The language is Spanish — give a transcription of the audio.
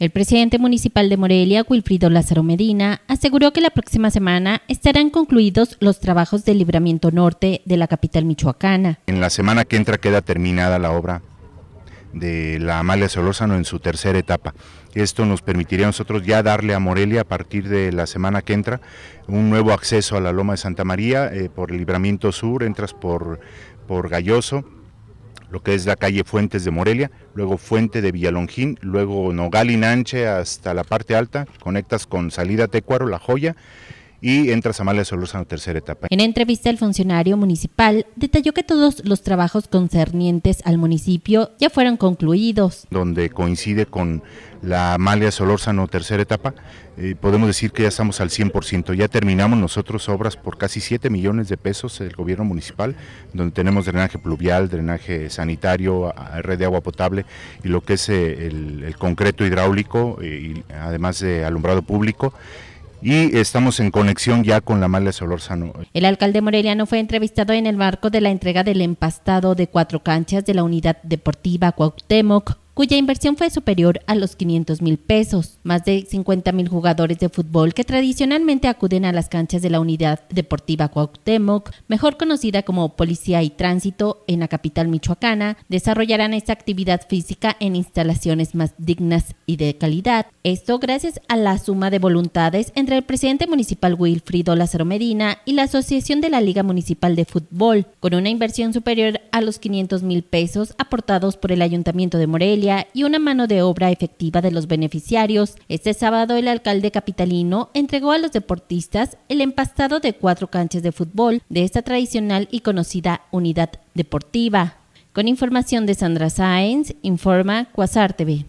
El presidente municipal de Morelia, Wilfrido Lázaro Medina, aseguró que la próxima semana estarán concluidos los trabajos del libramiento norte de la capital michoacana. En la semana que entra queda terminada la obra de la Amalia Solórzano en su tercera etapa. Esto nos permitiría a nosotros ya darle a Morelia a partir de la semana que entra un nuevo acceso a la Loma de Santa María eh, por el libramiento sur, entras por, por Galloso, lo que es la calle Fuentes de Morelia, luego Fuente de Villalongín, luego Nogal y Nanche hasta la parte alta, conectas con Salida Tecuaro, La Joya, y a Malia Solórzano tercera etapa. En entrevista el funcionario municipal detalló que todos los trabajos concernientes al municipio ya fueron concluidos. Donde coincide con la Amalia Solórzano tercera etapa, eh, podemos decir que ya estamos al 100%, ya terminamos nosotros obras por casi 7 millones de pesos del gobierno municipal, donde tenemos drenaje pluvial, drenaje sanitario, red de agua potable y lo que es eh, el, concreto hidráulico eh, y además de alumbrado público y estamos en conexión ya con la de Solorzano. El alcalde moreliano fue entrevistado en el marco de la entrega del empastado de cuatro canchas de la unidad deportiva Cuauhtémoc cuya inversión fue superior a los 500 mil pesos. Más de 50 mil jugadores de fútbol que tradicionalmente acuden a las canchas de la Unidad Deportiva Cuauhtémoc, mejor conocida como Policía y Tránsito en la capital michoacana, desarrollarán esta actividad física en instalaciones más dignas y de calidad. Esto gracias a la suma de voluntades entre el presidente municipal Wilfrido Lázaro Medina y la Asociación de la Liga Municipal de Fútbol, con una inversión superior a los 500 mil pesos aportados por el Ayuntamiento de Morelia y una mano de obra efectiva de los beneficiarios, este sábado el alcalde capitalino entregó a los deportistas el empastado de cuatro canchas de fútbol de esta tradicional y conocida unidad deportiva. Con información de Sandra Sáenz, informa Cuasar TV.